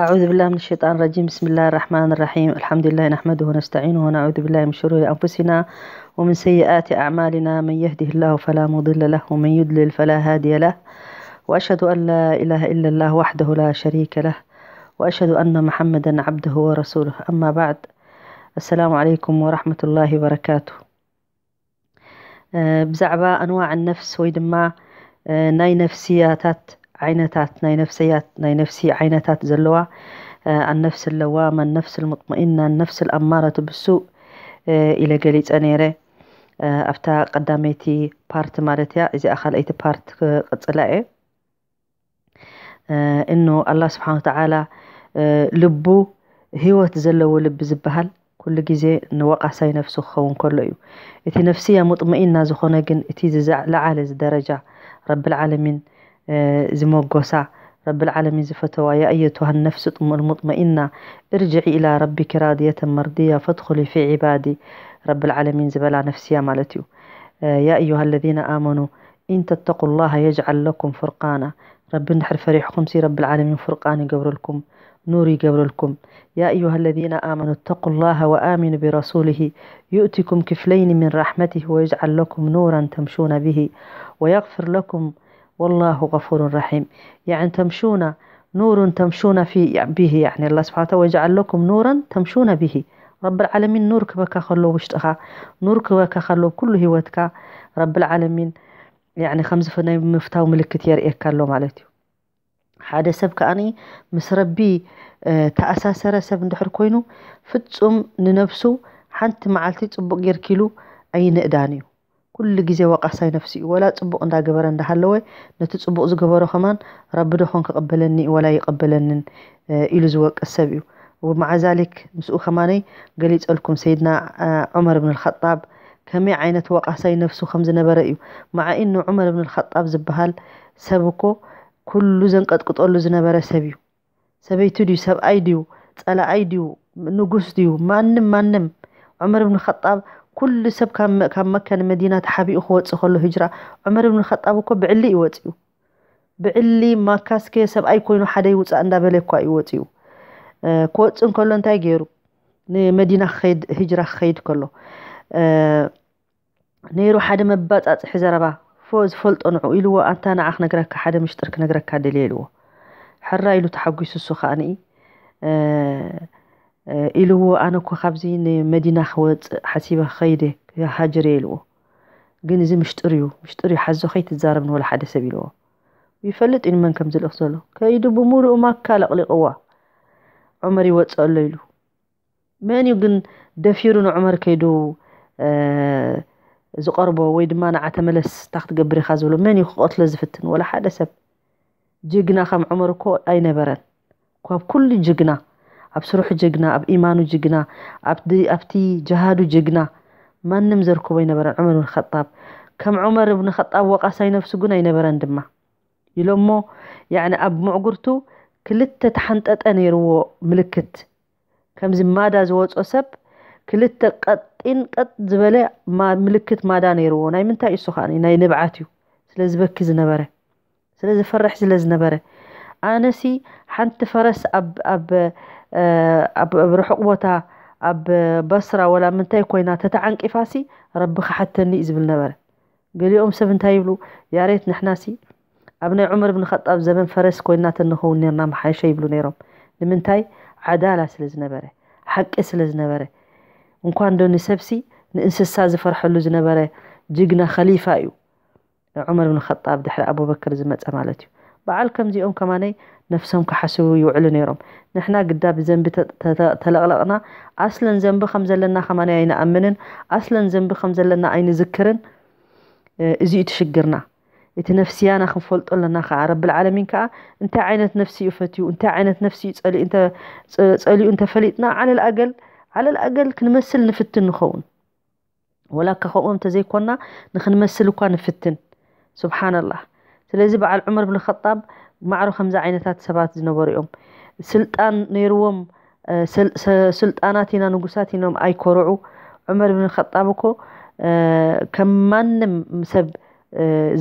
أعوذ بالله من الشيطان الرجيم بسم الله الرحمن الرحيم الحمد لله نحمده ونستعينه ونعوذ بالله من شرور أنفسنا ومن سيئات أعمالنا من يهده الله فلا مضل له ومن يضلل فلا هادي له وأشهد أن لا إله إلا الله وحده لا شريك له وأشهد أن محمدا عبده ورسوله أما بعد السلام عليكم ورحمة الله وبركاته آه، بزعبة أنواع النفس ويدما آه، ناي نفسياتات عينتات ناي نفسيات ناي نفسي عينتات زلوا آه، النفس اللوامة النفس المطمئنة النفس الأمارة بالسوء آه، إلى قليت أنيرة آه، أفتا قدامتي بارت مالتيا إذا أخل أيت بارت قتلائي إنه الله سبحانه وتعالى لبو هو تزلو لب زبهل كل جزء نوقع ساي نفسه خون كله يو إتي نفسية مطمئنة زخونة جن إتي زعل على درجة رب العالمين آه آه، زموجوسا رب العالمين زفتوا يا أيتها النفس المطمئنة ارجعي إلى ربك راضية مرضية فادخلي في عبادي رب العالمين زبلا نفسيا مالتيو آه، يا أيها الذين آمنوا إن تتقوا الله يجعل لكم فرقانا رب نحر فريحكم سي رب العالمين فرقان قبر لكم نوري قبر لكم يا أيها الذين آمنوا اتقوا الله وآمنوا برسوله يؤتكم كفلين من رحمته ويجعل لكم نورا تمشون به ويغفر لكم والله غفور رحيم يعني تمشون نور تمشون في يعني به يعني الله سبحانه وتعالى يجعل لكم نورا تمشون به رب العالمين نورك بك خلو وشتخا نورك بك خلو كله هيوتك رب العالمين يعني خمس فناي مفتاو ملك كتير له مالتي هذا ሰብ ከዓኒ مسربي ረቢ آه، تأساس رسب ندحر كوينو فتسوم ንነብሱ حنت معالتي ፅቡቅ ጌርኪሉ أي እዩ ኩሉ ግዜ ወቃሳይ ነፍሲ እዩ ወላ عند እንዳገበረ እንዳሃለወ ነቲ ፅቡቕ ዝገበሮ ኸማን ረቢ ድኾን ክቐበለኒ ولا ይቐበለንን ኢሉ ዝወቅስ ሰብ እዩ ومع ذلك مسؤول خماني قلت لكم سيدنا آه، عمر بن الخطاب كم عينة وقاسي نفسه خمز نبرئيو مع إنه عمر بن الخطاب زبهال سبكو كل زن قد قطولو برا سبيو سبيتو ديو سب أيديو ديو أيديو أي ديو ما نم ما نم عمر بن الخطاب كل سب كان كان مكان مدينة حبي أخوة تخلو هجرة عمر بن الخطاب كو بعلي يوتيو بعلي ما كاسكي سب أي كوينو حدا يوتى أندا بلكوا يوتيو آه كوتس إن كلون تاجيرو مدينة خيد هجرة خيد كله آه نيرو حدا مبات أتحي زربا فوز فلت أنعو إلو أنت أنا عخ نقرك حدا مشترك نقرك هذا ليلو حرا إلو تحقيس السخاني آه آه، إلو أنا كو خابزين مدينة خوات حسيبة خيدة يا حجر إلو قن زي مشتريو مشتريو حزو خيت الزارب ولا حدا سبيلو يفلت إن من كم زل أصله كيدو بمور وما كالق لقوا عمري واتس إلو ماني قن دفيرون عمر كيدو آه زقربة ويد ما نعت ملس تخت قبري خازولو ماني خقتل زفتن ولا حدا سب جيقنا خم عمر كو أي نبرن كو كل جيقنا ኣብ ስርሑ ጀግና ኣብ ኢማኑ ጅግና ኣብቲ ጀሃዱ ጅግና ማንም ዘርክቦ ኣይነበረን ዑመር ብን ኸጣብ ከም ዑመር ብን ኸጣብ ወቃሳይ ነፍሲ ግን ኣይነበረን ድማ ኢሎ እሞ ያዕኒ ኣብ ምዕጉርቱ ክልተ ተሓንጠጠ ነይርዎ ምልክት ከምዚ ማዳ ዝወፆ ሰብ ክልተ ቀጢን ቀጥ ዝበለ ምልክት ማዳ ነይርዎ ናይ ምንታይ እዩ እሱ ከዓ ናይ ንብዓት እዩ ስለዝበኪ ዝነበረ ስለዝፈርሕ ስለ ዝነበረ ኣነሲ ሓንቲ ፈረስ ኣብ ኣብ ርሑቕ ቦታ ኣብ በስራ ወላ ምንታይ ኮይና ተተዓንቂፋሲ ረቢ ክሓተኒ እዩ ዝብል ነበረ ገሊኦም ሰብ እንታይ ይብሉ ያሬት ንሕናሲ ኣብ ናይ ዑመር ብን ኸጣብ ዘመን ፈረስ ኮይና ተንኸውን ነርና መሓይሸ ይብሉ ነይሮም ንምንታይ ዓዳላ ስለ ዝነበረ ሓቂ ስለ ዝነበረ እንኳን ዶ ንሰብሲ ንእንስሳ ዝፈርሐሉ ዝነበረ ጅግና ኸሊፋ እዩ ዑመር ብን ኸጣብ ድሕሪ ኣቡበክር ዝመፀ ማለት እዩ በዓል ከምዚኦም ከማነይ نفسهم كحسو يوعلو يرم نحنا قداب زنب تلغلقنا أصلا زنب خمزة لنا خمانة أين أمنن أصلا زنب خمزة لنا أين ذكرن آه، إزي يتشقرنا إتي أنا خنفولت لنا خا رب العالمين كا أنت عينت نفسي يفتيو أنت عينت نفسي تسألي أنت تسألي أنت فليتنا على الأقل على الأقل كنمثل نفتن نخون ولا كخوهم تزي كنا نخنمثل كان نفتن سبحان الله سلازي على عمر بن الخطاب ማዕሩ ከምዚ ዓይነታት ሰባት ዝነበሩ እዮም ስልጣን ነይርዎም ስልጣናት ኢና ንጉሳት ኢኖም ኣይኮርዑ ዑመር ብን ኸጣብ እኮ ከም ማንም ሰብ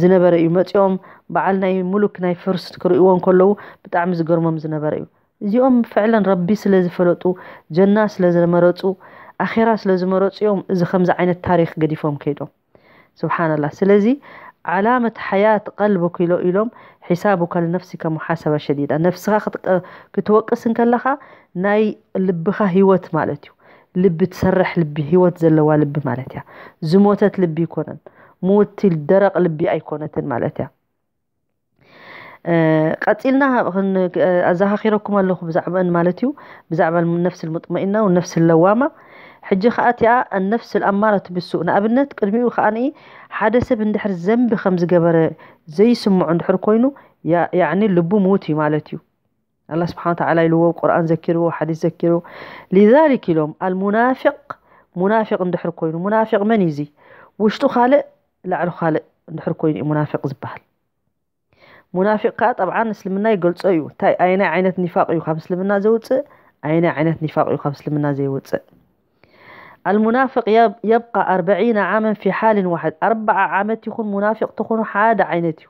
ዝነበረ እዩ መፂኦም በዓል ናይ ሙሉክ ናይ ፍርስ ክርእይዎ ከለዉ ብጣዕሚ ዝገርሞም ዝነበረ እዩ እዚኦም ፍዕለን ረቢ ስለ ዝፈለጡ ጀና ስለ ዝመረፁ ኣኼራ ስለ ዝመረፁ እዮም እዚ ከምዚ ዓይነት ታሪክ ገዲፎም ከይዶም ስብሓናላ ስለዚ علامة حياة قلبك إلو إلوم حسابك لنفسك محاسبة شديدة نفسها أه، كتوقس كلها ناي لبخا هيوت مالتيو لب تسرح لب هيوت زلوا لب مالتيا زموتت لب يكونن موت الدرق لب أيكونت مالتيا ቀፂልና ኣዘኻኺረኩም ኣለኹ خيركم እን بزعبان እዩ بزعبان النفس المطمئنة والنفس اللوامة حجي خاتيا النفس الأمارة بالسوء نابنت قدمي وخاني حدا سب اندحر زنب خمس قبر زي سمو عند حركوينو يعني لبو موتي مالتيو الله سبحانه وتعالى يلوه القرآن ذكره وحديث ذكره لذلك لهم المنافق منافق عند حركوينو منافق من يزي وشتو خالق لا عرو خالق عند حركوينو منافق زبهل منافقات طبعا سلمنا يقول تايو تاي اينا عينة نفاق يو خمس لمنا زوتس اينا عينة نفاق يو خمس لمنا المنافق يبقى أربعين عاما في حال واحد أربعة عامات تكون منافق تكون حادة عينته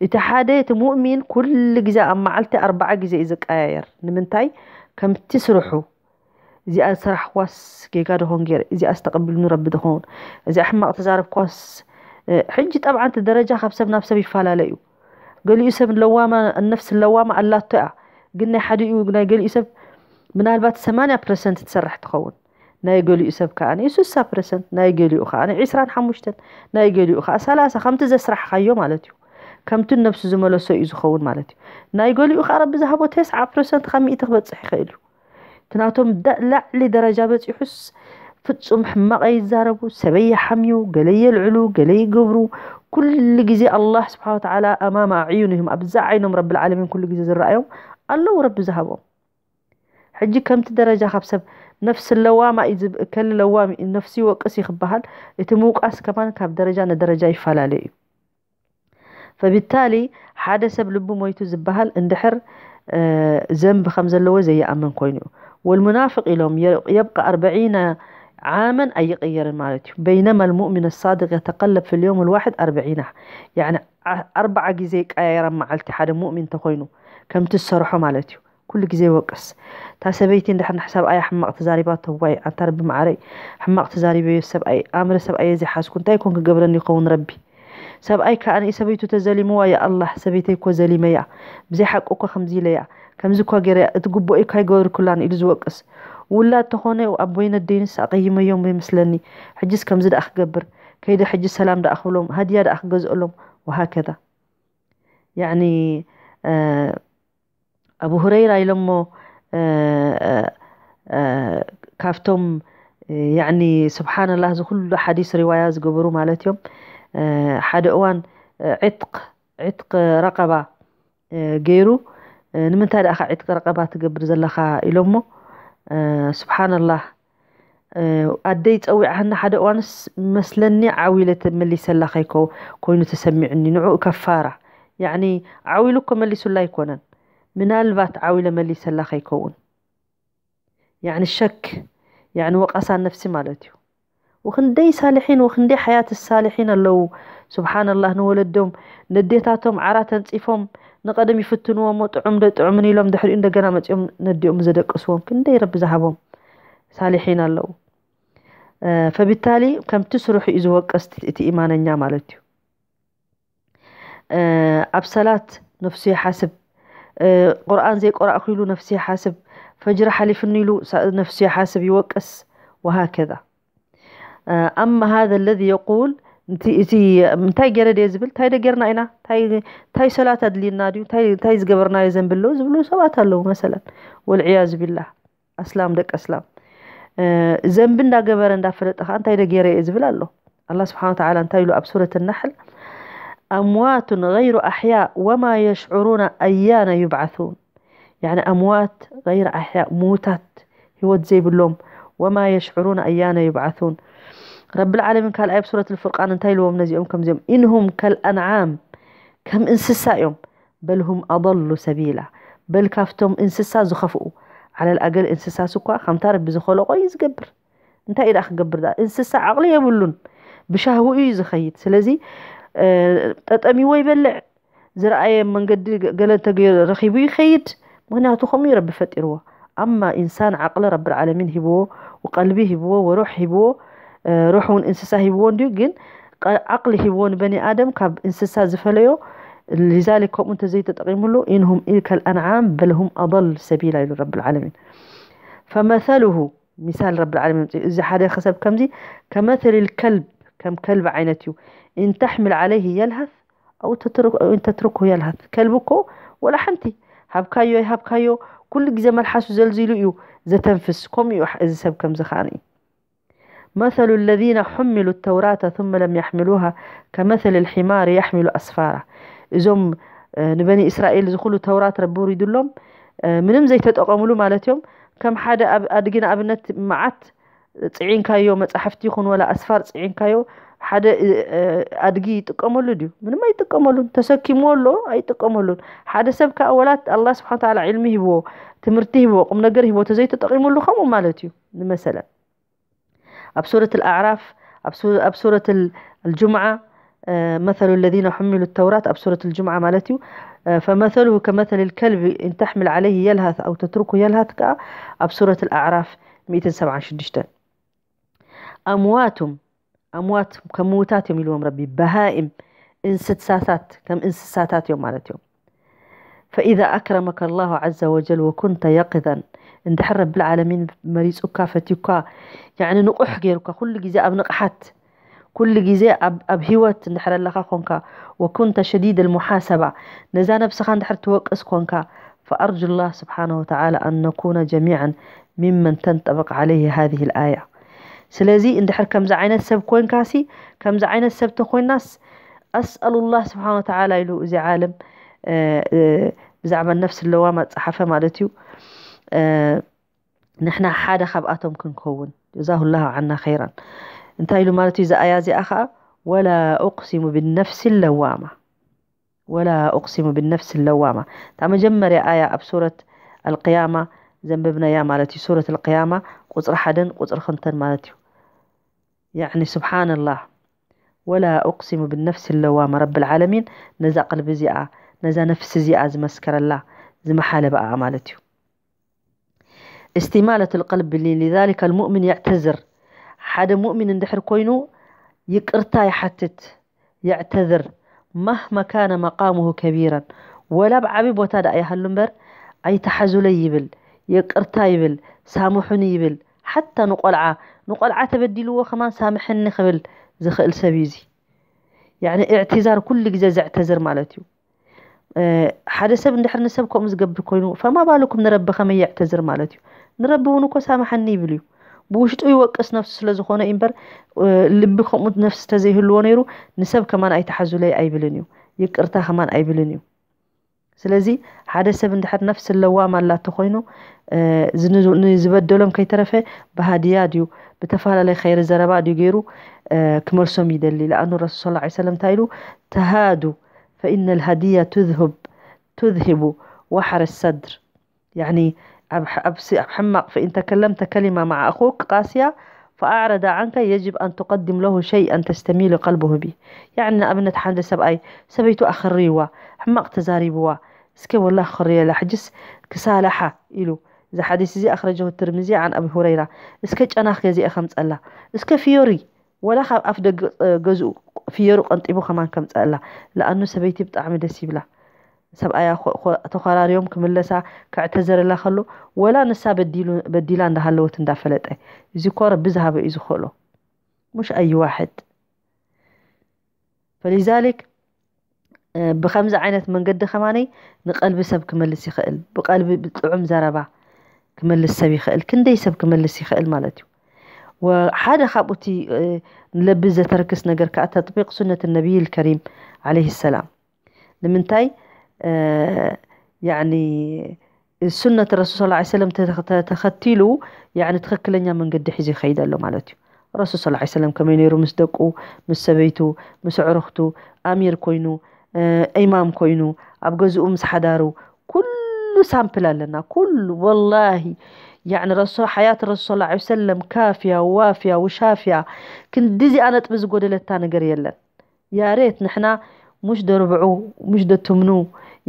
لتحاديت مؤمن كل جزاء معلت أربعة جزاء إذا كاير نمنتاي كم تسرحوا زي أسرح واس كيكاد هون غير زي أستقبل نرب دهون زي أحمق تزارب كواس حجي طبعا تدرجة خبسب بنفسة بيفعل ليو قال يوسف اللوامة النفس اللوامة الله تقع قلنا حد يو قلنا قال يوسف من البات 8% تسرح تخون نايجولي يسب كأني يسوس سبرسنت نايجولي أخا أنا عشران حمشتن نايجولي أخا سلاس خمتة زسرح خيوم على تيو كم تون نفس زملاء سو يزو خون على تيو نايجولي أخا رب زهب وتسعة برسنت خم يتخبط صحيح خيلو تناتهم د لا لدرجة بس يحس فتصم حما أي زاربو سبي حميو قلي العلو قلي قبرو كل اللي الله سبحانه وتعالى أمام عيونهم أبزع عينهم رب العالمين كل جزي الرأيهم الله ورب زهبهم حجي كم تدرجة خبسب نفس اللوامة إذا كل اللوام نفسي وقسي خبهال يتموق أس كمان كاب درجة درجة يفعل عليه فبالتالي حدث سب لبو ميتو زبها اندحر زنب خمز اللوة زي أمن كوينيو والمنافق لهم يبقى أربعين عاما أي قير مالتي بينما المؤمن الصادق يتقلب في اليوم الواحد أربعين يعني أربعة جزيك أيرا مع التحاد المؤمن تخوينو كم تسرحو مالتي كل جزي وقس تاسبيتين دحنا حساب أي حماق تزاري تزاريبات تواي أنتر بمعري حماق تزاري بيو سب أي أمر سب أي زي حاس كنت أيكون كجبرني قون ربي سب أي كأن إسبيتو تزلي مو يا الله سبيتي كو زلي ميا بزي حق أكو خمزي ليا كم كمزي جرا تجبو أي كاي جور كلان إلز وقص ولا تخوني وأبوين الدين ما يوم بمسلني حجز كمزي دا أخقبر كيد حجز سلام دا أخولهم هديا دا أخقز لهم وهكذا يعني آه ابو هريره يلمو كافتم يعني سبحان الله زي كل حديث روايه زقبرو مالتهم حد اوان عتق عتق رقبه غيرو نمنتاد اخا عتق رقبه تقبر زلخا يلمو سبحان الله أدي تأوي عنا حدا وانس مثلني عويلة ملي سلخيكو كوينو تسمعني نوع كفارة يعني عويلوكم ملي سلايكونا ምናልባት ዓዊለ መሊሰ ኣላ خيكون يعني الشك يعني ወቃሳ ነፍሲ نفسي مالتي وخندي صالحين وخندي حياة الصالحين اللو سبحان الله نولدهم نديتاتهم عراتا نصيفهم نقدم يفتنوا وطعم ده لهم دحرين اند غنا مصيهم نديهم اسوهم كندي رب زهبهم صالحين اللو آه فبالتالي كم تسرح اذا وقست إيمانا ايماننيا مالتي آه أبسلات نفسي حسب قرآن زي قرأ أخيل نفسي حاسب فجر حلف النيلو نفسي حاسب يوكس وهكذا آه، أما هذا الذي يقول تي متاي جرد يزبل تاي دقرنا إنا تاي تاي صلاة أدلينا ديو تاي تاي زقبرنا يزنبلو زبلو صلاة الله مثلا والعياذ بالله أسلام دك أسلام زنب جبرنا دفرت ከዓ እንታይ ደገይረ እየ الله الله سبحانه وتعالى ተላ እንታይ ኢሉ النحل أموات غير أحياء وما يشعرون أيان يبعثون يعني أموات غير أحياء موتات هو زي باللوم وما يشعرون أيان يبعثون رب العالمين قال آية سورة الفرقان انتهي لهم نزيهم كم زيهم إنهم كالأنعام كم إنسسا يوم بل هم أضل سبيلا بل كافتهم إنسسا زخفؤوا على الأقل إنسسا سكوا خمتار رب زخلقوا قبر انتهي إذا أخ قبر دا إنسسا عقلي يبلون بشهوئي زخيت سلزي تتأمي ويبلع زرعي من قد قلت رخيبو يخيد مهنا تخمي رب فتيروه أما إنسان عقل رب العالمين هبو وقلبي هبو وروح هبو روح ون إنسسا هبو ديوغين عقل هبو بني آدم كاب إنسسا زفليو لذلك كم أنت زي تتقيم له إنهم إلك الأنعام بل هم أضل سبيلا إلى رب العالمين فمثله مثال رب العالمين إذا حدا خسب كم كمثل الكلب كم كلب عينتي إن تحمل عليه يلهث أو تترك أو إن تتركه يلهث كلبكو ولا حنتي هبكايو هبكايو كل جزء ملحسو زلزلو يو زتنفس كم يو سب كم زخاني مثل الذين حملوا التوراة ثم لم يحملوها كمثل الحمار يحمل أسفارا زم نبني إسرائيل زخلوا توراة ربور يدلهم منهم زي تتقاملوا مالتهم كم حدا أدقين أبنت معت تعين كايو متحفتي خون ولا أسفار تعين كايو حدا أدقي تكملوا ديو من ما يتكملون تسكي مولو أي تكملون حدا سبك أولات الله سبحانه وتعالى علمه بو تمرته بو قم نقره بو تزيت تقيم له خمو مالتيو مثلا أبسورة الأعراف أبسورة الجمعة مثل الذين حملوا التوراة أبسورة الجمعة مالتيو فمثله كمثل الكلب إن تحمل عليه يلهث أو تتركه يلهث كأبسورة الأعراف سبعة 127 أموات أموات كموتات يوم يلوم ربي بهائم ساتات كم ساتات يوم مالت يوم فإذا أكرمك الله عز وجل وكنت يقظا انت رب العالمين مريس أكا فتيكا يعني نقح غيرك كل جزاء أب نقحات كل جزاء أب, أب إن دحر الله خونك وكنت شديد المحاسبة نزان بسخان دحر توقس خونك فأرجو الله سبحانه وتعالى أن نكون جميعا ممن تنطبق عليه هذه الآية سلازي اندحر كمزا عينة سب كوين كاسي كمزا عينة سب تخوين ناس أسأل الله سبحانه وتعالى يلو إزي عالم بزعم النفس اللوامة صحفة مالتيو نحنا حادة خبأتهم كنكون جزاه الله عنا خيرا انتا يلو مالتي إذا أيازي أخا ولا أقسم بالنفس اللوامة ولا أقسم بالنفس اللوامة تعمل جمري آية بسورة القيامة زنببنا يا مالتي سورة القيامة قصر حدن قصر خنتن مالتيو يعني سبحان الله ولا أقسم بالنفس اللوامة رب العالمين نزا قلب زيئة نزا نفس زيئة زمسكر الله زما بقى مالتيو استمالة القلب لذلك المؤمن يعتذر حدا مؤمن اندحر كوينو يكرتا يحتت يعتذر مهما كان مقامه كبيرا ولا بعبي بوتادا دا اي هلمبر اي تحزلي يبل يكرتا يبل سامحني يبل حتى نقلعه ንቆልዓ ተበዲልዎ ከማን ሳምሐኒ ክብል ዝኽእል ሰብ እዩ ያዕኒ እዕትዛር ኩሉ ግዜ ዘዕተዝር ማለት እዩ ሓደ ሰብ እንድሕር ንሰብ ከምኡ ዝገብር ኮይኑ ፈማ ባልኩም ንረቢ ከመይ የዕተዝር ማለት እዩ ንረቢ እውን እኮ ሳምሐኒ ይብል እዩ ብውሽጡ ይወቅስ ነፍሲ ስለዝኾነ እዩ እምበር ልቢ ከምኡ ነፍሲ ተዘይህልዎ ነይሩ ንሰብ ከማን ኣይተሓዙለይ ኣይብልን እዩ ይቅርታ ከማን ኣይብልን እዩ سلازي حدا سب عند حد نفس اللوامة اللي تخوينه زنزو نزبد دولم كي ترفع بهادي ديو بتفعل لي خير الزرابة ديو غيرو كمل سومي دلي لأنه الرسول صلى الله عليه وسلم تايلو تهادو فإن الهدية تذهب تذهب وحر الصدر يعني أبسي أحمق فإن تكلمت كلمة مع أخوك قاسية فأعرض عنك يجب أن تقدم له شيئا تستميل قلبه به يعني أبنت حاندة سبأي سبيت أخر ريوة حماق تزاري بوا سكي والله خريا لحجس كسالحة إلو إذا حديث زي أخرجه الترمزي عن أبي هريرة إسكي جاناخ يزي أخم تسألا إسكي فيوري ولا خاب أفد جزء فيورو قنت إبو خمان كم تسألا لأنه سبيتي بتعمل دسيب لا سب آيا تخرار يوم كمل لسا كاعتذر الله خلو ولا نسا بديلان ده هلو تندفلت إيه زي كورب بزها خلو مش أي واحد فلذلك ብከምዚ من قد خماني نقلب سب كمل ይኽእል بقلب ብጥዑም ዘረባ كمل ሰብ ይኽእል كن دي سب كمل ማለት مالتي وحدا خابوتي نلبز تركس نجر تطبيق سنة النبي الكريم عليه السلام لمن تاي يعني سنة الرسول صلى الله عليه وسلم تختيلو يعني تخكلنيا من قد حزي خيدا له مالتي الرسول صلى الله عليه وسلم كمين يرو مصدقو مس سبيتو أمير كوينو إمام كوينو ኣብ ገዝኡ أمس حدارو كل سامبل لنا كل والله يعني رسول حياة الرسول صلى الله عليه وسلم كافية ووافية وشافية كنت ديزي أنا تبز قول لتانا قريلا يا ريت نحنا مش دربعو مش دتمنو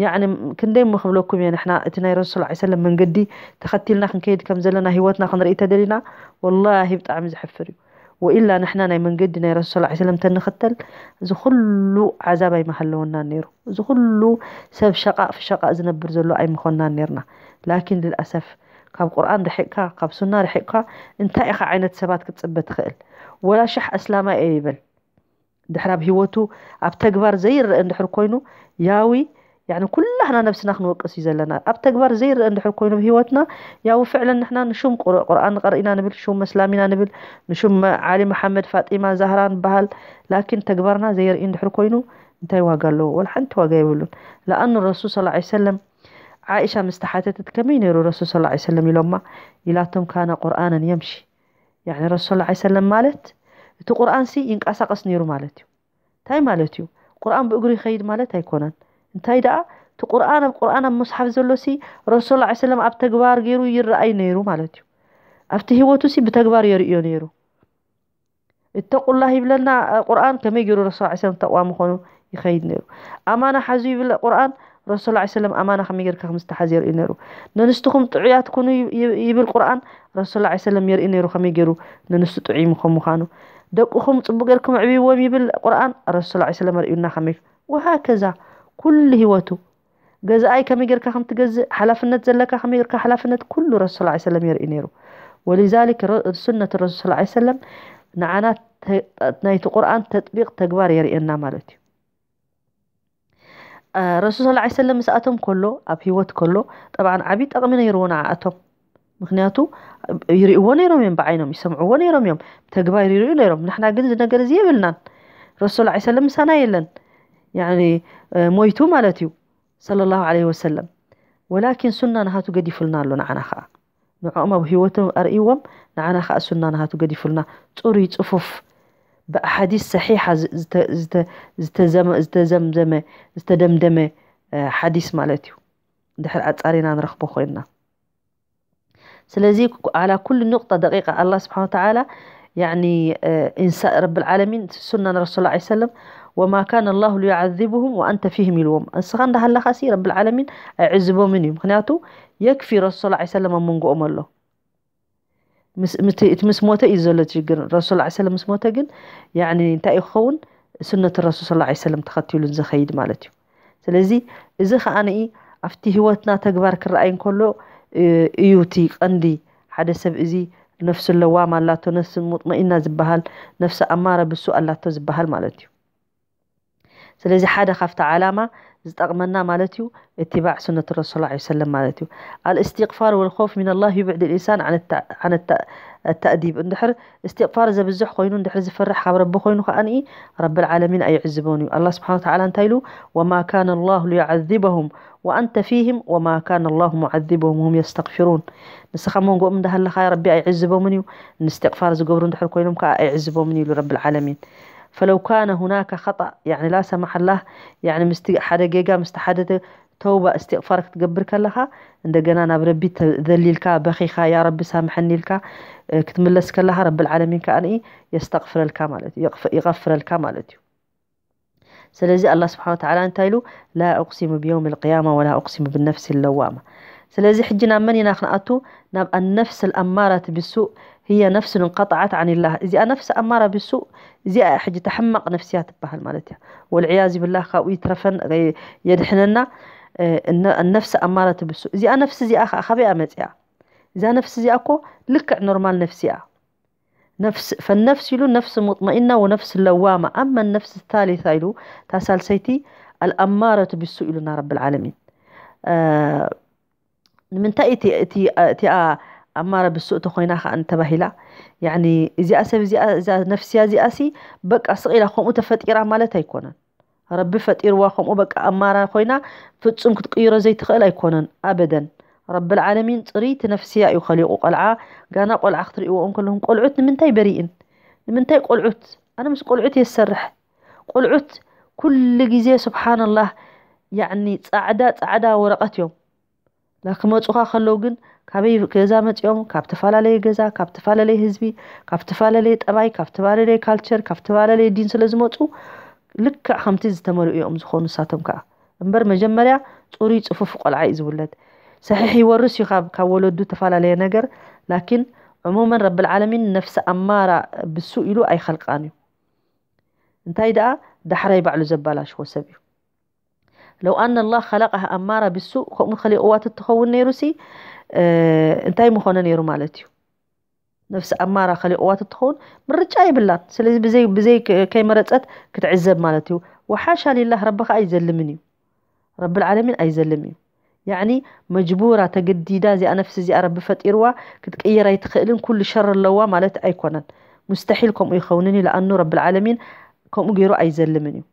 يعني كن دايما مخبلوكم يعني احنا اتنا الرسول صلى الله عليه وسلم من قدي تخطي لنا كنكيد كم زلنا هيوتنا خنرئي تدلنا والله بتعمز حفريو وإلا نحنا من قدنا رسول الله عليه وسلم تنختل زخلو عذاب محلونا نيرو زخلو سب شقاء في شقاء زنبر زلو أي مخونا نيرنا لكن للأسف كاب قرآن رحيقها كاب سنة رحيقها انتا إخا عينة سبات كتسبت خئل ولا شح أسلاما إيبل دحراب هيوتو أب زير زي دحر كوينو ياوي يعني كلنا نفسنا نوقس زلنا اب تكبر زير عند حكومه بهوتنا يا فعلا نحنا نشم قران قرينا نبل شوم مسلمينا نبل نشم علي محمد فاطمه زهران بهال لكن تكبرنا زير عند حكومه انتي واغالو والحن تواغي يقولون لان الرسول صلى الله عليه وسلم عائشه مستحاتة كمين يرو الرسول صلى الله عليه وسلم يلوما يلاتهم كان قرانا يمشي يعني الرسول صلى الله عليه وسلم مالت تو قران سي ينقاسقس نيرو مالتيو تاي مالتيو قران بأقري خيد مالت هيكونن እንታይ ደኣ እቲ ቁርኣን ኣብ ቁርኣን ኣብ መስሓፍ ዘሎ ሲ ረሱል ላ ሰለም ኣብ ተግባር ገይሩ ይረአይ ነይሩ ማለት እዩ ኣብቲ ሂወቱ ሲ ብተግባር የርእዮ ነይሩ እተቁላ ይብለና ቁርኣን ከመይ ገይሩ ረሱል ሰለም ተቕዋ ምኾኑ ይኸይድ ነይሩ ኣማና ሓዙ ይብለ ቁርኣን ረሱል ላ ሰለም ኣማና ከመይ ጌርካ ከምዝተሓዝ የርኢ ነይሩ ንንስትኩም ጥዑያት ኩኑ ይብል ቁርኣን ረሱል ላ ሰለም የርኢ ነይሩ ከመይ ገይሩ ንንሱ ጥዑም ከም ምዃኑ ደቅኹም ፅቡቅ ጌርኩም ዕብይዎም ይብል ቁርኣን ረሱል ላ ሰለም ኣርእዩና ከመይ ወሃከዛ كل هوته جزء أي كم يجر كخم تجزء حلفنة زلة كخم يجر كحلفنة كل رسول الله عليه وسلم يرئنيرو ولذلك سنة الرسول صلى الله عليه وسلم نعنا نيت القرآن تطبيق تجوار يرئنا مالتي الرسول آه، صلى الله عليه وسلم سأتم كله أبيوت كله طبعا عبيد أغمين يرون عاتم مخنياتو يرئون يرون من بعينهم يسمعون يرون يوم تجوار يرئون يرون نحن عقدنا نقرزيه بلنا الرسول صلى الله عليه وسلم سنايلن يعني آه، مويتو مالتيو صلى الله عليه وسلم ولكن سنة نهاتو قدي فلنا لنا عنا خاء نعم أبو هيوتم أرئيوم نعنا خاء سنة نهاتو قدي فلنا توري تصفف بأحاديث صحيحة زت زت آه، حديث مالتيو دحر أتصارينا نرخبو خلنا سلازي على كل نقطة دقيقة الله سبحانه وتعالى يعني آه، إنساء رب العالمين سنة رسول الله عليه وسلم وما كان الله ليعذبهم وأنت فيهم اليوم أنسخان ده الله خسي رب العالمين أعزبوا منهم خناتو يكفي رسول الله عليه وسلم من قوم الله مس مت مس موتة إزالة جن رسول الله عليه وسلم موتة يعني أنت خون سنة الرسول صلى الله عليه وسلم تخطي لنزا خيد مالتي سلازي إذا خانا إي أفتي هواتنا تكبر كرأين كله يوتي عندي حدا سب إزي نفس اللوام لا تنسن مطمئنة زبهال نفس أمارة بالسؤال لا تزبهال مالتي سلازي حدا خفت علامة زتقمنا مالتيو اتباع سنة الرسول الله عليه وسلم مالتيو الاستغفار والخوف من الله يبعد الإنسان عن التع... عن التع... التأديب اندحر استغفار زب الزح خوينو اندحر زفرح خاب رب خوينو خاني رب العالمين أي عزبوني الله سبحانه وتعالى انتايلو وما كان الله ليعذبهم وأنت فيهم وما كان الله معذبهم هم يستغفرون نسخة من قوم ده الله ربي أي عزبوني نستغفار زقبر اندحر خوينو خاني رب العالمين فلو كان هناك خطأ يعني لا سمح الله يعني مستق حدا جيجا مستحدد توبة استغفارك تقبرك لها عند جنا نبربي تذليلك بخيخة يا رب سامحني لك آه، كتملسك لها رب العالمين كأني يستغفر الكمال مالتي يغفر الكمال مالتي سلزي الله سبحانه وتعالى انتايلو لا أقسم بيوم القيامة ولا أقسم بالنفس اللوامة سلزي حجنا من يناخن أتو ناب النفس الأمارة بالسوء هي نفس انقطعت عن الله زي نفس أمارة بالسوء زي حج تحمق نفسيات بها المالتها والعياذ بالله خاوي ترفن يدحننا آه، النفس أمارة بالسوء زي نفس زي أخا خبيئة مزيئة زي نفس زي أكو لك نورمال نفسية نفس فالنفس يلو نفس مطمئنة ونفس لوامة أما النفس الثالثة يلو تاسال سيتي الأمارة بالسوء لنا رب العالمين آه من تأتي تي تي, تي, آه، أمارة بالسوء تخويناها أنت تبهلا يعني إذا أسب إذا نفسي إذا أسي بق أسئلة خم تفتيرة مالتا لا تيكونن ربي فتير واخم وبق أمارة خوينا فتسم كتقيرة زي تخيل يكونا أبدا رب العالمين تريت نفسيا يخليق قلعة قانا قلعة اختري وأم كلهم قلعت من تاي بريئن من تاي قلعت أنا مش قلعت يسرح قلعت كل جزية سبحان الله يعني تصعدا تصعدا ورقة يوم نخمات آخه خلوگن کابی گذامت یوم کافتفال لی گذا کافتفال لی حزبی کافتفال لی تبای کافتفال لی کالچر کافتفال لی دین سلزماتو لک حمتیز تمر یوم زخون ساتم که امبار مجمریا توریت افق العایز ولد صحیح ورسی خب کاولو دو تفال لی نگر لکن عموما رب العالمین نفس آمارا بسوئلو ای خلقانی انتای دا دحرای بعلو زبالش خو سبیو لو أن الله خلقها أمارة بالسوء خمون خلي قوات التخون نيروسي آه انتاي مخونا نيرو مالتيو نفس أمارة خلي قوات التخون من رجعي بالله سلزي بزي, بزي كي مرتأت كتعزب مالتيو وحاشا لله ربك زلمني رب العالمين زلمني يعني مجبورة تجديدا زي أنا نفسي زي رب فتيروا راي يتخيلن كل شر اللوا مالت كونان مستحيل كم يخونني لأنه رب العالمين كم أي زلمني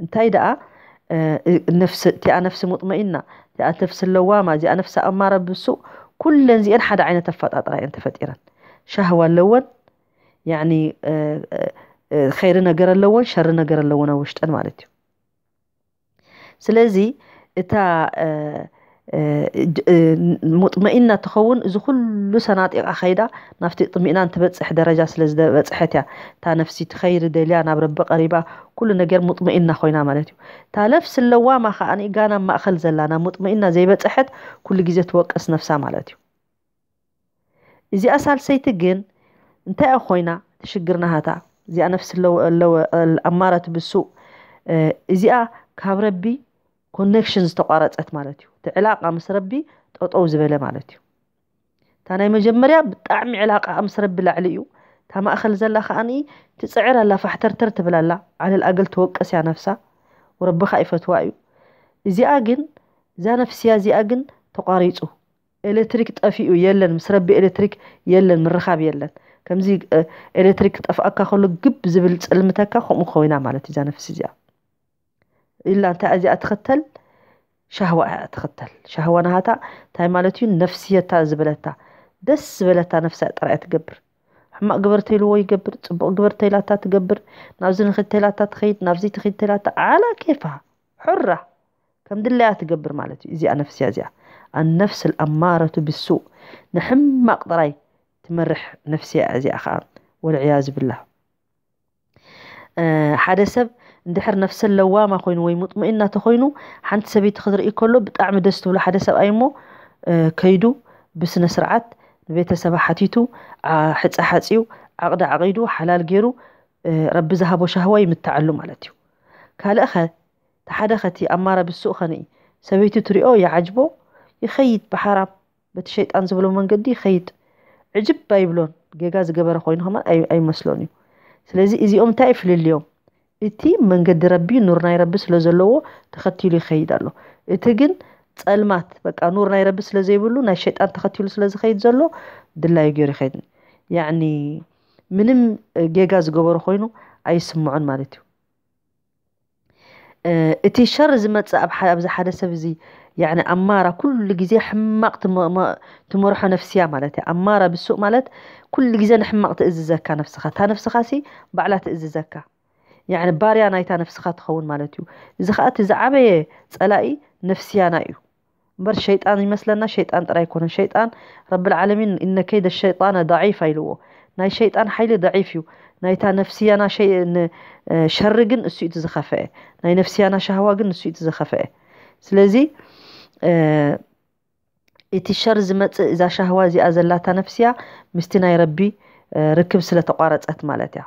انتاي دقا النفس آه، تاع نفس مطمئنة تاع نفس اللوامة تاع نفس أمارة بالسوء كل زي حدا عينة تفتأطرا أنت فتيرا شهوة اللون يعني آه، آه، خير ነገር اللون شر ነገር اللون ኣብ ውሽጠን سلازي እዩ مطمئنة تخون إذا كل سنة أخيرا نفتي اطمئنان تبتصح درجة سلزدة بتصحتها تا نفسي تخير دليا نبر قريبة كل نجر مطمئنة خوينا مالتي تا نفس اللوا ما خاني جانا ما أخل زلنا مطمئنة زي بتصحت كل جزء توقف نفسها مالتي إذا أسأل سيت جن أنت أخوينا تشكرنا هتا زي نفس اللو اللو الأمارة بالسوق إذا كابربي كونكشنز تقارت أتمالتي ዕላቃ ምስ ረቢ ጠጠው ዝበለ ማለት እዩ እታ ናይ መጀመርያ ብጣዕሚ ዕላቃ ምስ ረቢ ላዕሊ እዩ እታ ማእኸል ዘላ ከዓኒ ትፅዕር ኣላ ፋሕተርተር ትብላላ ዓለ ልኣገል ትወቀስ እያ ነፍሳ ወረቢካ ይፈትዋ እዩ እዚኣ ግን እዛ ነፍስያ እዚኣ ግን ተቋሪፁ ኤሌክትሪክ ጠፊኡ የለን ምስ ረቢ ኤሌክትሪክ የለን ምርኻብ የለን ከምዚ ኤሌክትሪክ ክጠፍኣካ ከሎ ግብ ዝብል ፅልምተካ ከምኡ ኮይና ማለት እዩ እዛ ነፍሲ እዚኣ ኢላ እንታይ እዚኣ ትኽተል شهوة تختل شهوة نهاتا تاي مالتي نفسية تا زبلتا دس زبلتا نفسة ترأي تقبر حما قبر تيلو ويقبر تبق قبر تيلاتا تقبر نفزين خد تيلاتا تخيد نفزي تخيد تيلاتا على كيفها حرة كم دلها تقبر مالتي زي نفسية زي النفس الأمارة بالسوء نحم ما قدراي تمرح نفسية زي أخا والعياذ بالله أه حدث سب ندحر نفس اللوامة خوينو وي مطمئنة تخوينو حانت سبي تخضر اي كلو بتاعم دستو لحدا سب ايمو كيدو بسنا سرعات نبيت سبا حتيتو حتس احاتيو عقدا عقيدو حلال جيرو رب زهبو شهوي متعلو مالاتيو كال اخا تحاد اختي امارة بالسوء خني سبيتو تري او يعجبو يخيط بحرام بتشيط انزبلو من قدي يخيط عجب بايبلون جيجاز جبر خوينو هما اي, اي مسلوني سلازي ازي ام تايف لليوم እቲ መንገዲ ረቢ ኑር ናይ ረቢ ስለ ዘለዎ ተኸቲሉ ይኸይድ ኣሎ እቲ ግን ፀልማት በቃ ኑር ናይ ረቢ ስለ ዘይብሉ ናይ ሸይጣን ተኸቲሉ ስለ ዝኸይድ ዘሎ ድላዩ ገይሩ ይኸይድ ያዕኒ ምንም ጌጋ ዝገበሮ ኮይኑ ኣይስምዖን ማለት እዩ እቲ ሸር ዝመፅእ ኣብዚ ሓደ ሰብ እዚ ያዕኒ ኣማራ ኩሉ ግዜ ሕማቅ ትመርሖ ነፍስያ ማለት مالتي ኣማራ ብሱእ ማለት ኩሉ ግዜ ንሕማቅ ትእዝዘካ ነፍስኻ እታ ነፍስኻ ሲ ባዕላ ትእዝዘካ يعني ባርያ ናይታ ነፍስኻ ትኸውን ማለት እዩ እዚ ከዓ እቲ ዝዓበየ ፀላኢ ነፍስያና እዩ እምበር ሸይጣን ይመስለና ሸይጣን ጥራይ ኣይኮነን ሸይጣን ረብልዓለሚን እነ ከይደ ሸይጣነ ضዒፍ ኣይልዎ ናይ ሸይጣን ሓይሊ ضዒፍ እዩ ናይታ ነፍስያና ሸሪ ግን እሱ እዩ ዝኸፍአ ናይ ነፍስያና ሻህዋ ግን እሱ እዩ ዝኸፍአ ስለዚ እቲ ሸር ዝመፅእ እዛ ሻህዋ እዚኣ ዘላታ ነፍስያ ምስቲ ናይ ረቢ ርክብ ስለተቋረፀት ማለት እያ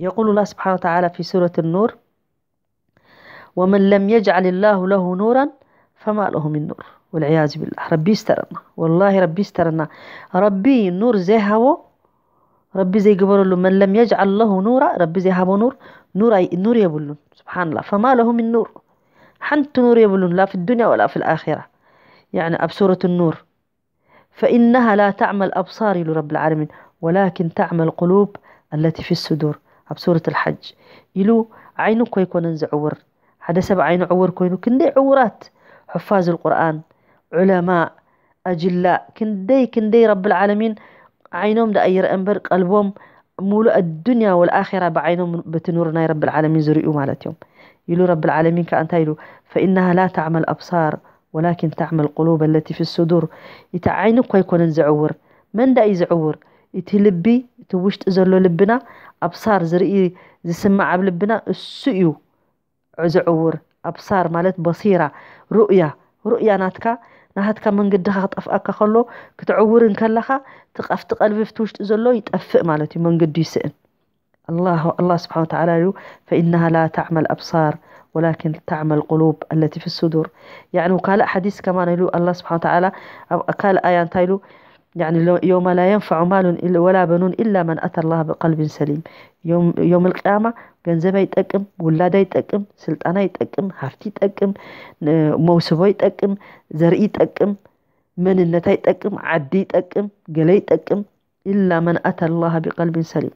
يقول الله سبحانه وتعالى في سورة النور ومن لم يجعل الله له نورا فما له من نور والعياذ بالله ربي استرنا والله ربي استرنا ربي نور زهو ربي زي قبر له من لم يجعل له نورا ربي زي هابو نور نور أي نور يبلون سبحان الله فما له من نور حنت نور يبلون لا في الدنيا ولا في الآخرة يعني أبصورة النور فإنها لا تعمل أبصار لرب العالمين ولكن تعمل قلوب التي في الصدور أب سورة الحج يلو عينو كوي ይኮነን زعور حدا سبع عينو عور كوينو كندي عورات حفاز القرآن علماء أجلاء كندي كندي رب العالمين عينهم دا أي رأنبر قلبهم مولو الدنيا والآخرة بعينهم بتنورنا رب العالمين زرئوا مالتهم يلو رب العالمين كأنت يلو فإنها لا تعمل أبصار ولكن تعمل القلوب التي في الصدور يتعينو كويكون زعور من دا يزعور يتلبي توشت زلو لبنا أبصار زرئي زسمع عبل بنا السيو عزعور أبصار مالت بصيرة رؤية رؤية ناتكا ناتكا من قدها تفقك خلو كتعور إن كلها تقف تقلب في توش تزلو يتأفق مالتي من قد يسئن الله الله سبحانه وتعالى له فإنها لا تعمل أبصار ولكن تعمل القلوب التي في الصدور يعني وقال حديث كمان له الله سبحانه وتعالى قال آيان تايلو يعني يوم لا ينفع مال ولا بنون إلا من أتى الله بقلب سليم يوم يوم القيامة جنزبة يتقم ولادة يتقم سلطانة يتقم هفتي يتقم موسوبة يتقم زرق يتقم من النتا يتقم عدي يتقم قلي يتقم إلا من أتى الله بقلب سليم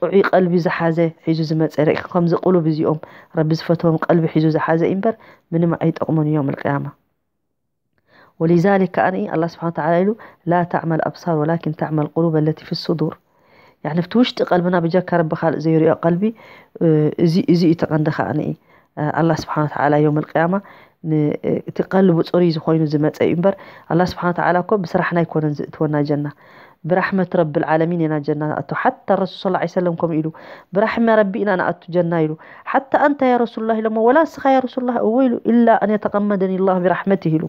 طعي قلبي زحازة حيزو زمت سريك خمز قلوب زيوم ربي زفتهم قلبي حيزو حازة إمبر من ما أيتقمون يوم القيامة ولذلك أنا الله سبحانه وتعالى له لا تعمل أبصار ولكن تعمل القلوب التي في الصدور يعني فتوشت قلبنا بجاك رب خالق زي رؤى قلبي آه، زي زي تقندخ أنا آه، الله سبحانه وتعالى يوم القيامة آه، تقلب صوري زخوين زمات أيمبر الله سبحانه وتعالى كوب بصراحة يكون تونا جنة برحمة رب العالمين أنا جنة حتى الرسول صلى الله عليه وسلم كم إلو برحمة ربي أنا أتو جنة إلو حتى أنت يا رسول الله لما ولا سخا يا رسول الله أويلو إلا أن يتقمدني الله برحمته إلو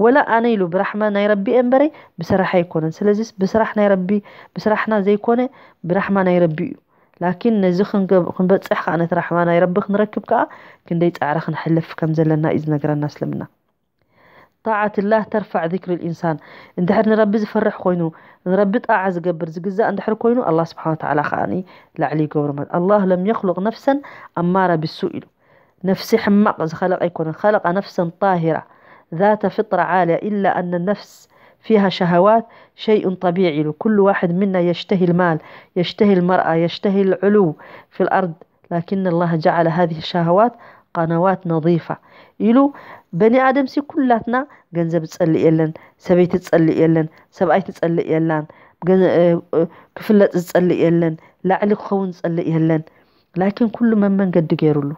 ولا أنا يلو برحمة ناي ربي أمبري بصراحه يكون سلازيس بسرح ناي ربي بسرحنا زي يكون برحمة ناي ربي لكن نزي خنبصح انا رحمة ناي ربي خنركب كأ كندي تعرخ نحلف كم زلنا إذ نقرأ الناس لمنا طاعة الله ترفع ذكر الإنسان اندحر نربي زفرح خوينو نربي طاعة زقبر زقزا اندحر خوينو الله سبحانه وتعالى خاني لعلي قبر الله لم يخلق نفسا أمارة بالسوء نفسي حماق زخلق يكون خلق نفسا طاهرة ذات فطرة عالية إلا أن النفس فيها شهوات شيء طبيعي لكل واحد منا يشتهي المال يشتهي المرأة يشتهي العلو في الأرض لكن الله جعل هذه الشهوات قنوات نظيفة إلو بني آدم سي كلاتنا ገንዘብ ዝጸልእ የለን ሰበይቲ ዝጸልእ የለን ሰብኣይቲ ዝጸልእ የላን ክፍለጥ خون የለን ላዕሊ ክኸውን لكن كل من من قد መንገዲ ገይሩሉ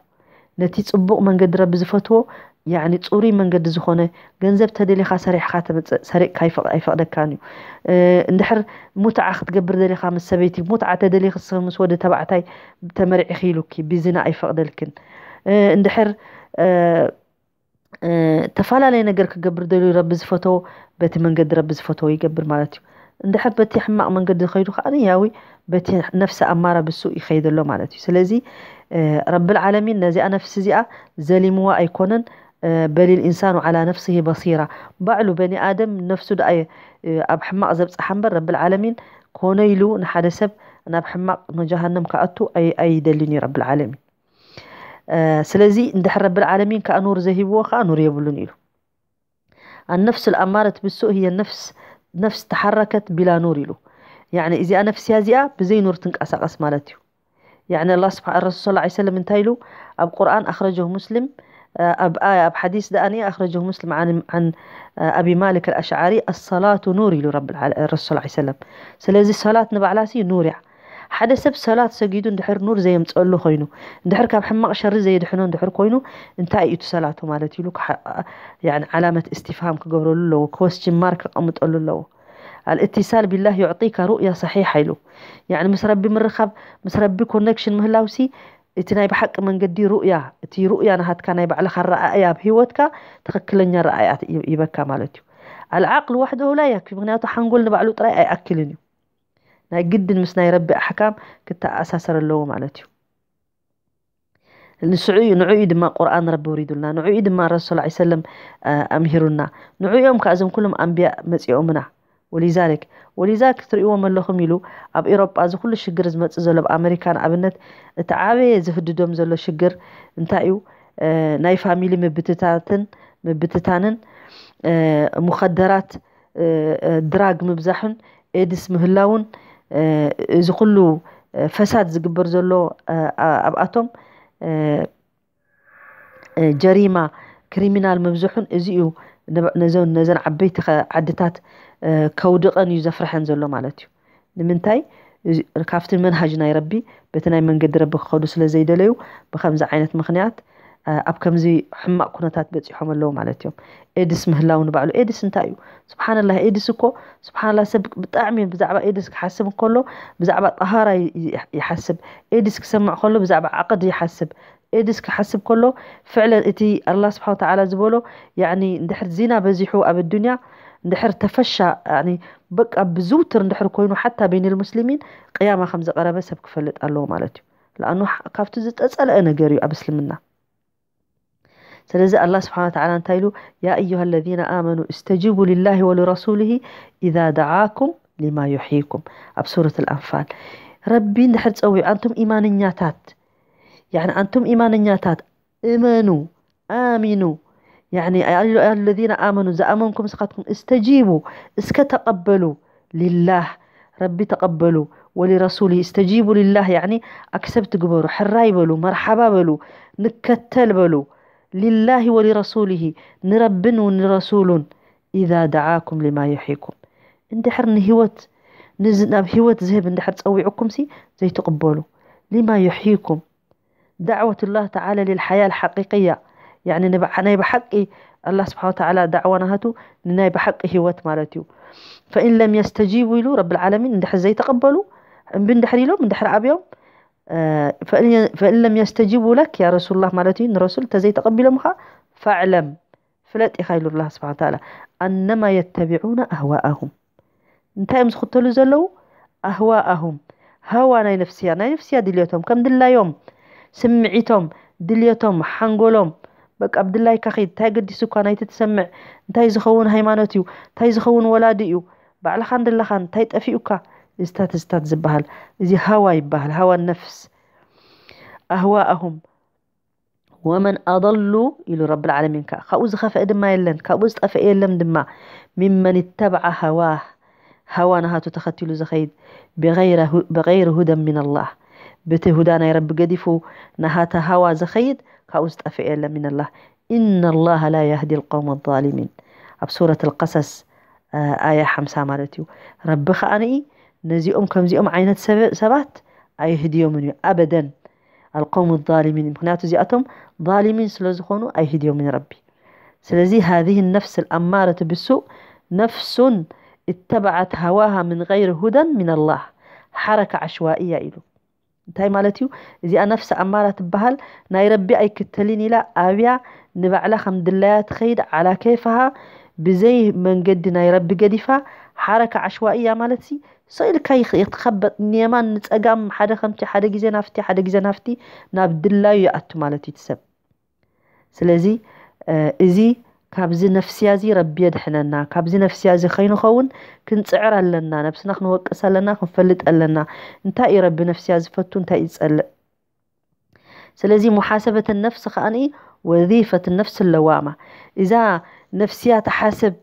ነቲ من قد رب زفتو يعني تصوري من قد زخونة جنزب تدلي خا سريع خا تبت سريع كيف كيف قد كانوا اه اندحر متعة خد قبر دلي خا من سبيتي متعة تدلي خا صغم سودة تبعتي تمرع خيلوكي بزنا اي فقد لكن اه اندحر اه اه تفالا لي نقر كقبر دلي ربز فوتو بتي من قد ربز فوتو يقبر مالتي اندحر بتي حماق من قد خيرو خا ياوي بتي نفس أمارة بالسوء يخيد له مالاتي سلازي رب العالمين نزي أنا في سزيقة زلموا أيكونن بل الإنسان على نفسه بصيرة بعل بني آدم نفس دعية أب حماق زبس حنبر رب العالمين كونيلو نحن سب نب حماق نجهنم كأتو أي أي دليني رب العالمين سلزي ندحر رب العالمين كأنور زهيب وخانور يبلوني له النفس الأمارة بالسوء هي النفس نفس تحركت بلا نور له يعني إذا أنا في سياسية بزي نور تنك أساق يعني الله سبحانه الرسول صلى الله عليه وسلم انتهي له القرآن أخرجه مسلم أخرجه مسلم آه، أب آية أب حديث دأني أخرجه مسلم عن عن آه، أبي مالك الأشعري الصلاة نوري لرب الرسول عليه وسلم سلازي الصلاة نبعلاسي نوري حدا سب صلاة سجيد دحر نور زي متقوله خينو دحر كاب حمق شر زي دحنون دحر كوينو انت أي تصلاة مالتي لك يعني علامة استفهام كجبرو له كوستين مارك أم تقوله له الاتصال بالله يعطيك رؤية صحيحة له يعني مس ربي مرخب مس ربي كونكشن مهلاوسي إتي ناي بحق من قدي رؤيا إتي رؤيا نهات كان ناي بعلخ الرأي بهيوتك تخكلني رأي يبكى مالتيو العقل وحده لا يكفي من نهاته حنقول نبعلو طرأي أكلني ناي جدا مس ناي ربي أحكام كنت أساسر اللو مالتيو نسعي نعيد ما قرآن ربي وريد لنا نعيد ما رسول الله عليه وسلم آه، أمهرنا نعيد يوم كأزم كلهم أنبياء مسيئ منه ولذلك ولذلك تريوا من لهم يلو اب اوروبا از كل شجر از مات زلو امريكان ابنت تعابي زفددوم زلو شجر انتايو ناي فاميلي مبتتاتن مبتتانن مخدرات دراغ مبزحن ايدس مهلاون از فساد زكبر زلو اب اتوم جريمه كريمينال مبزحن ازيو نزون نزل عبيت عدتات ከውድቐን እዩ ዘፍርሐን ዘሎ ማለት እዩ ንምንታይ ካብቲ መንሃጅ ናይ ረቢ በቲ ናይ መንገዲ ረቢ ክኸዱ ስለ ዘይደለዩ ብከምዚ ዓይነት ምክንያት ኣብ ከምዚ ሕማቅ ኩነታት በፂሖም ኣለዉ ማለት እዮም ኤድስ ምህላው ንባዕሉ ኤድስ እንታይ እዩ ስብሓንላ ኤድስ እኮ ስብሓንላ ሰብ ብጣዕሚ ብዛዕባ ኤድስ ክሓስብ ከሎ ብዛዕባ ጠሃራ ይሓስብ ኤድስ ክሰምዕ ከሎ ብዛዕባ ዓቅድ ይሓስብ ኤድስ ክሓስብ ከሎ ፍዕለ እቲ ኣላ ስብሓ ተዓላ ዝበሎ ያዕኒ እንድሕር ዚና በዚሑ ኣብ ኣዱንያ دحر تفشى يعني بقى بزوتر دحر كوينو حتى بين المسلمين قيامة خمسة قرابة سب كفلت الله مالتي لأنه كابتو زت أسأل أنا نجري أبسلمنا سلزي الله سبحانه وتعالى انتايلو يا أيها الذين آمنوا استجيبوا لله ولرسوله إذا دعاكم لما يحييكم بسورة الأنفال ربي دحر تسوي أنتم إيمان النياتات يعني أنتم إيمان النياتات امنوا آمنوا يعني أيها الذين آمنوا زعمكم سقطكم استجيبوا اسك تقبلوا لله ربي تقبلوا ولرسوله استجيبوا لله يعني أكسبت قبروا حراي بلو مرحبا بلو نكتل بلو لله ولرسوله نربن ونرسول إذا دعاكم لما يحييكم حر نهوت نزنا هوت زهب حر تسويعكم سي زي تقبلوا لما يحييكم دعوة الله تعالى للحياة الحقيقية يعني أنا بحقي الله سبحانه وتعالى دعوانا هاتو لنا بحقي هوات مالتيو فإن لم يستجيبوا له رب العالمين ندح زي تقبلوا بندحر له بندحر من آه فإن, فإن لم يستجيبوا لك يا رسول الله مالتي رسول تزي تقبل مها فاعلم فلات إخايل الله سبحانه وتعالى أنما يتبعون أهواءهم انتايم سخطلوا زلو أهواءهم هوا ناي نفسيا ناي نفسيا دليتهم كم دلا يوم سمعتهم دليتهم حنقولهم በቃ ኣብድላይ ካኺድ እንታይ ገዲሱ እኳ ናይቲ ትሰምዕ እንታይ ዝኸውን ሃይማኖት እዩ እንታይ ዝኸውን ወላዲ እዩ ባዕልኻ ንደለኻ እንታይ ጠፊኡካ እዝታት እዝታት ዝበሃል እዚ ሃዋ ይበሃል ሃዋ ነፍስ ኣህዋእሁም ወመን ኣضሉ ኢሉ ረብ ልዓለሚን ከዓ ካብኡ ዝኸፍአ ድማ የለን ካብኡ ዝጠፍአ የለም ድማ ምመን እተብዓ ሃዋህ ሃዋ ናሃቱ ተኸቲሉ ዝኸይድ ብغይረ ሁደን ምን ኣላህ ብቲ ሁዳ ናይ ረቢ ገዲፉ ናሃተ ሃዋ ዝኸይድ كاوزت افعل من الله ان الله لا يهدي القوم الظالمين اب سوره القصص آه، آية حمسة مالتيو رب خاني نزي أم كم زي أم عينت سبات أي هديو من أبدا القوم الظالمين مخناتو زي أتم ظالمين سلزخونو أي هديو من ربي سلزي هذه النفس الأمارة بالسوء نفس اتبعت هواها من غير هدى من الله حركة عشوائية إلو انتهي مالتيو زي نفس أمارة بهل نايربي أي كتليني لا أبيع نبع لها خمد الله تخيد على كيفها بزي من قد نايربي قدفة حركة عشوائية مالتي سيل كي يتخبط نيمان نتقام حدا خمتي حدا جزي نافتي حدا جزي نافتي نابد الله يأتو مالتي تسب سلزي آه ازي كابزي نفسيازي ربي يدحننا كابزي نفسيازي خينو خون كنت كنصعر لنا نفسنا خنوقس لنا خنفلت لنا انت اي ربي نفسيازي فتو انت يسال سلازي محاسبه النفس خاني وظيفه النفس اللوامه اذا نفسيا تحاسب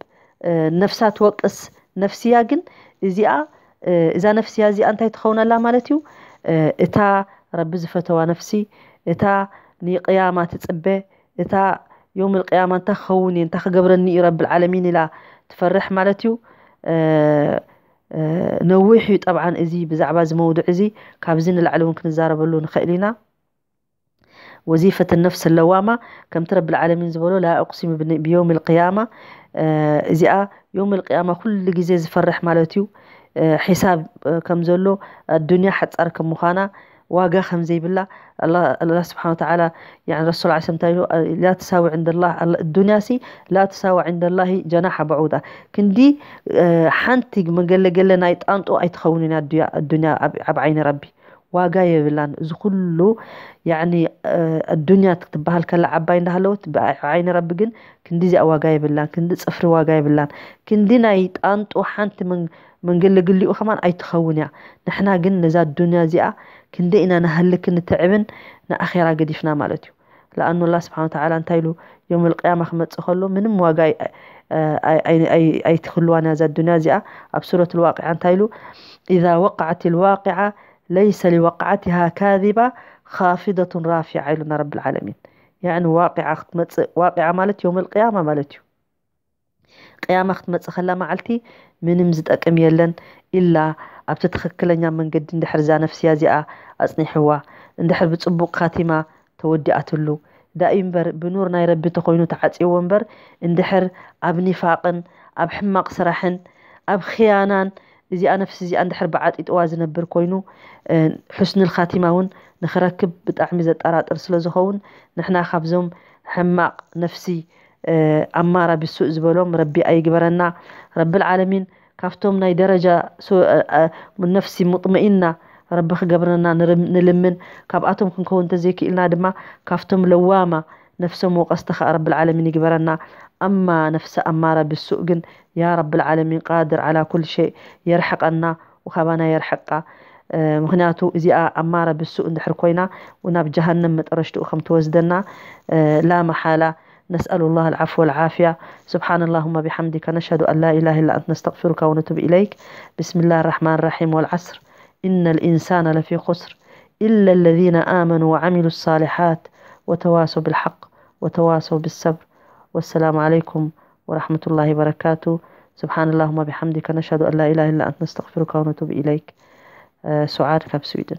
نفسها توقس نفسيا جن اذا اذا نفسيا زي انت تخون لا مالتي اتا ربي زفتوا نفسي اتا ني قيامه تصبه اتا يوم القيامة انت خوني انت قبرني رب العالمين لا تفرح مالتي أه أه نوحي طبعا ازي بزعبا زمود ازي كابزين العلوم كنزار بلو نخئلينا وزيفة النفس اللوامة كم ترب العالمين زبولو لا أقسم بيوم القيامة أه زي آه، يوم القيامة كل جزيز فرح اه حساب اه كم زولو الدنيا حتسأر كم مخانا اه واقع خمزي بالله الله, الله سبحانه وتعالى يعني الرسول عليه الصلاة لا تساوي عند الله سي لا تساوي عند الله جناح بعوضة كندي آه، حنتي من قال قال نايت أنطو أي تخوننا الدنيا الدنيا عب عين ربي واقع بلان زخلو يعني آه، الدنيا تتبهل عباين عباي نهلوت بعين ربي جن كندي زي واقع بلان كندي صفر واقع بلان كندي نايت أنطو حنت من من قال قال لي كمان أي تخونيا نحنا قلنا ذا الدنيا زي ክንደይኢና ንሃልክ نتعبن ንኣኼራ ገዲፍና ማለት እዩ لأن الله سبحانه وتعالى انتايلو يوم القيامة خمت سخلو من مواقع آه، آه، أي أي أي تخلوانا زاد دنازئة بسورة الواقع انتايلو إذا وقعت الواقعة ليس لوقعتها كاذبة خافضة رافعة لنا رب العالمين يعني واقعة خمت واقعة مالت يوم القيامة مالت قيامة خمت سخلا معلتي من مزد أكم يلن إلا أبتتخكلن يا من قد حرزان نفسي زئة أصنحوا اندحر بتصبق خاتمة تودي أتلو دائم بر بنور ناي ربي تقوينو تعاتي ومبر اندحر أب نفاق أب حماق سرح أب خيانا إذا أنا في سيزي أندحر بعد إتوازن بركوينو حسن الخاتمة ون نخركب بتعمزة أرات أرسل زخون نحنا خبزهم حماق نفسي أما ربي سوء زبولهم ربي أي جبرنا رب العالمين كافتهم ناي درجة سوء من نفسي مطمئنة ربي خبرنا نلمن كاباتهم كون تزيك إلنا دما كافتم لواما نفسهم وقستخ رب العالمين جبرنا أما نفس أمارة بالسوقن يا رب العالمين قادر على كل شيء يرحقنا وخبانا يرحقا مغناتو إزياء أمارة بالسوق اندحر كوينا وناب جهنم مترشتو خم توزدنا لا محالة نسأل الله العفو والعافية سبحان اللهم بحمدك نشهد أن لا إله إلا أنت نستغفرك ونتوب إليك بسم الله الرحمن الرحيم والعصر إن الإنسان لفي خسر إلا الذين آمنوا وعملوا الصالحات وتواصوا بالحق وتواصوا بالصبر والسلام عليكم ورحمة الله وبركاته سبحان اللهم بحمدك نشهد أن لا إله إلا أنت نستغفرك ونتوب إليك آه، سعاد كاب سويدن